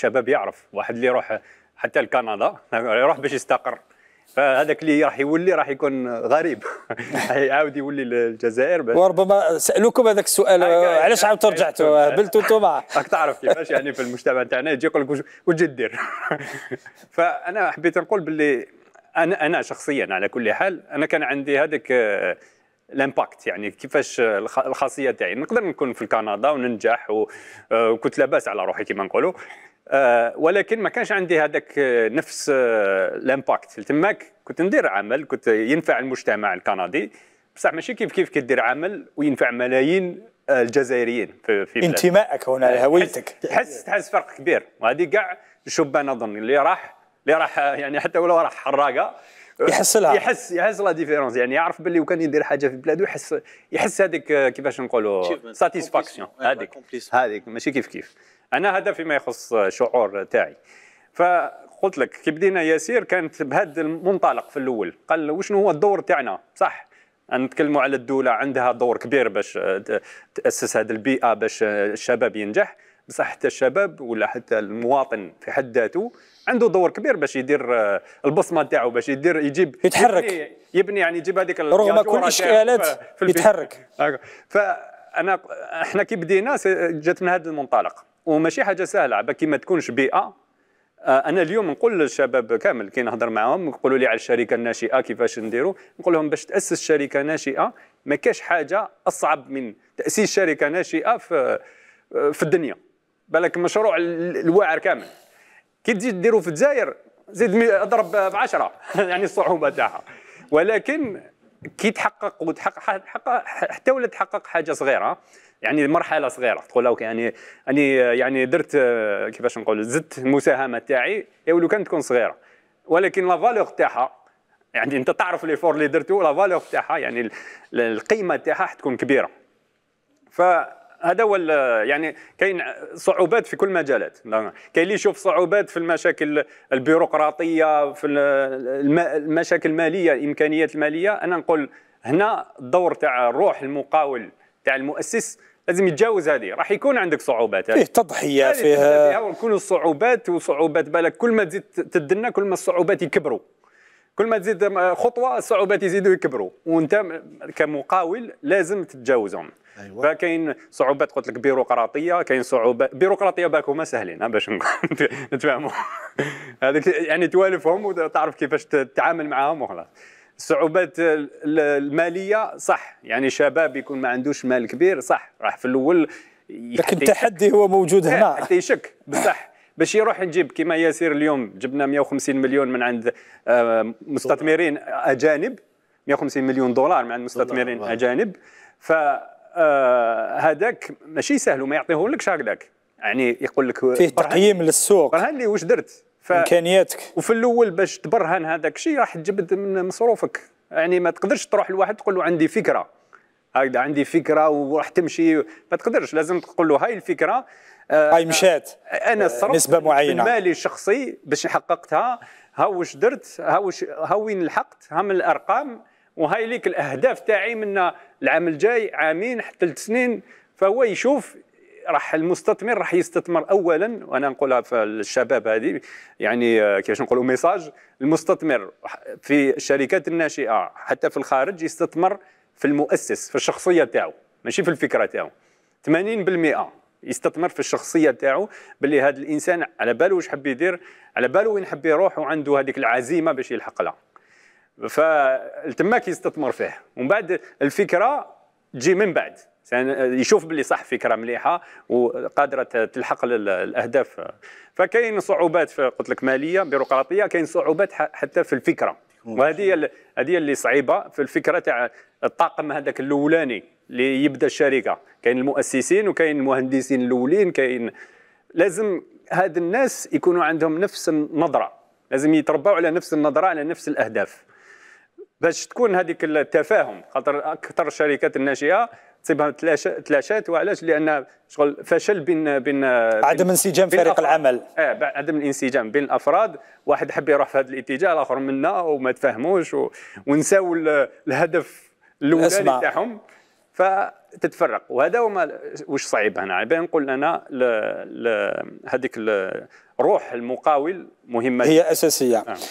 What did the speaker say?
شباب يعرف واحد اللي يروح حتى لكندا يروح باش يستقر فهذاك اللي راح يولي راح يكون غريب يعاود يولي للجزائر وربما سالوكم هذاك السؤال علاش عاودتوا رجعتوا هبلتوا انتم راك تعرف كيفاش يعني في المجتمع تاعنا يجي يقول لك واش دير فانا حبيت نقول باللي انا انا شخصيا على كل حال انا كان عندي هذاك الامباكت آه، يعني كيفاش الخاصيه تاعي نقدر نكون في كندا وننجح آه، وكنت لاباس على روحي كما نقولوا آه، ولكن ما كانش عندي هذاك آه، نفس الامباكت آه، تماك كنت ندير عمل كنت ينفع المجتمع الكندي بصح ماشي كيف كيف كدير عمل وينفع ملايين الجزائريين في, في انتمائك هنا لهويتك تحس تحس فرق كبير وهذه كاع الشبان اظن اللي راح اللي راح يعني حتى ولو راح حراقه يحس لها يحس يحس لا ديفيرونس يعني يعرف باللي وكان يدير حاجه في بلاده يحس يحس هذيك كيفاش نقولوا ساتيسفاكسيون هذيك هذيك ماشي كيف كيف انا هذا فيما يخص شعور تاعي فقلت لك كي بدينا ياسير كانت بهذا المنطلق في الاول قال وشنو هو الدور تاعنا صح نتكلموا على الدوله عندها دور كبير باش تاسس هذه البيئه باش الشباب ينجح بصح حتى الشباب ولا حتى المواطن في حد ذاته عنده دور كبير باش يدير البصمه تاعو باش يدير يجيب يتحرك يبني, يبني يعني يجيب هذيك رغم كل اشكالات يتحرك فانا احنا كي بدينا جات من هذا المنطلق وماشي حاجه سهله باكي ما تكونش بيئه آه، انا اليوم نقول للشباب كامل كي نهضر معاهم يقولوا لي على الشركه الناشئه كيفاش نديروا نقول لهم باش تاسس شركه ناشئه ما كاش حاجه اصعب من تاسيس شركه ناشئه في آه، في الدنيا بالك مشروع الواعر كامل كي تجي ديروا في الجزائر زيد اضرب ب 10 يعني الصعوبه تاعها ولكن كي تحقق وتحقق حتى ولا تحقق حاجه صغيره يعني مرحله صغيره تقول اوكي يعني اني يعني درت كيفاش نقول زدت المساهمه تاعي ولو كانت تكون صغيره ولكن لا فالور تاعها يعني انت تعرف لي فور اللي درتو لا فالور تاعها يعني القيمه تاعها حتكون كبيره ف هذا هو يعني كاين صعوبات في كل المجالات كاين اللي يشوف صعوبات في المشاكل البيروقراطيه في المشاكل الماليه الامكانيات الماليه انا نقول هنا الدور تاع الروح المقاول تاع المؤسس لازم يتجاوز هذه راح يكون عندك صعوبات فيه تضحيه فيه ونكون الصعوبات وصعوبات بالك كل ما تزيد تدنا كل ما الصعوبات يكبروا كل ما تزيد خطوه الصعوبات يزيدوا يكبروا وانت كمقاول لازم تتجاوزهم أيوة. فكاين صعوبات قلت لك بيروقراطيه كاين صعوبات بيروقراطيه باك هما ساهلين باش نتفاهموا هذيك يعني توالفهم وتعرف كيفاش تتعامل معاهم وخلاص الصعوبات الماليه صح يعني شباب يكون ما عندوش مال كبير صح راح في الاول لكن التحدي هو موجود هنا حتى يشك بصح باش يروح نجيب كما ياسير اليوم جبنا 150 مليون من عند آه، مستثمرين اجانب 150 مليون دولار من عند مستثمرين اجانب ف آه، هذاك ماشي سهل وما يعطيهولكش هكذاك يعني يقول لك فيه تقييم للسوق برهن لي واش درت ف... امكانياتك وفي الاول باش تبرهن هذاك الشيء راح تجبد من مصروفك يعني ما تقدرش تروح لواحد تقول له عندي فكره هكذا عندي فكره وراح تمشي ما تقدرش لازم تقول له هاي الفكره آه هاي مشات انا آه، صرفت نسبه معينه مالي الشخصي باش حققتها ها واش درت ها واش ها وين لحقت ها من الارقام وهاي ليك الاهداف تاعي من العام الجاي عامين حتى ثلاث سنين فهو يشوف راح المستثمر راح يستثمر اولا وانا نقولها في الشباب هذه يعني كيفاش نقولوا ميساج المستثمر في الشركات الناشئه حتى في الخارج يستثمر في المؤسس في الشخصيه تاعو ماشي في الفكره تاعو 80% يستثمر في الشخصيه تاعو باللي هذا الانسان على باله واش حب يدير على باله وين حب يروح وعنده هذيك العزيمه باش يلحق لها فالتما كيستثمر فيه ومن بعد الفكره تجي من بعد يعني يشوف باللي صح فكره مليحه وقادره تلحق الاهداف فكاين صعوبات في قلت لك ماليه بيروقراطيه كاين صعوبات حتى في الفكره وهذه هذه اللي صعيبه في الفكره تاع الطاقم هذاك الاولاني اللي يبدا الشركه كاين المؤسسين وكاين المهندسين الاولين كاين لازم هاد الناس يكونوا عندهم نفس النظره لازم يتربوا على نفس النظره على نفس الاهداف باش تكون هذيك التفاهم خاطر اكثر الشركات الناشئه تصيبها تلاشات وعلاش لان شغل فشل بين بين عدم انسجام فريق العمل اه عدم الانسجام بين الافراد واحد حب يروح في هذا الاتجاه الاخر منا وما تفهموش و... ونساو الهدف الاولاني تاعهم فتتفرق وهذا هو واش صعيب هنا بين نقول انا ل... ل... هذيك ال... روح المقاول مهمه هي اساسيه آه.